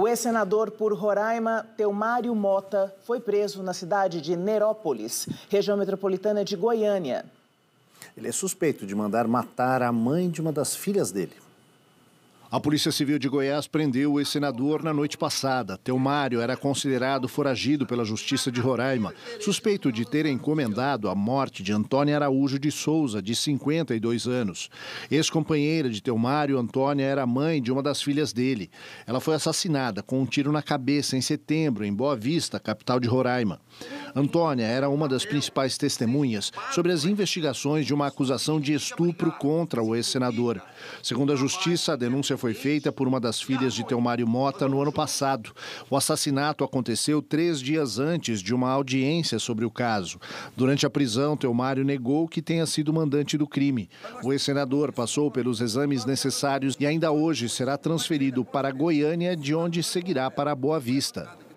O ex-senador por Roraima, Teumário Mota, foi preso na cidade de Nerópolis, região metropolitana de Goiânia. Ele é suspeito de mandar matar a mãe de uma das filhas dele. A Polícia Civil de Goiás prendeu o ex-senador na noite passada. Telmário era considerado foragido pela Justiça de Roraima, suspeito de ter encomendado a morte de Antônia Araújo de Souza, de 52 anos. Ex-companheira de Telmário, Antônia era mãe de uma das filhas dele. Ela foi assassinada com um tiro na cabeça em setembro, em Boa Vista, capital de Roraima. Antônia era uma das principais testemunhas sobre as investigações de uma acusação de estupro contra o ex-senador. Segundo a Justiça, a denúncia foi feita por uma das filhas de Teomário Mota no ano passado. O assassinato aconteceu três dias antes de uma audiência sobre o caso. Durante a prisão, Teomário negou que tenha sido mandante do crime. O ex-senador passou pelos exames necessários e ainda hoje será transferido para Goiânia, de onde seguirá para Boa Vista.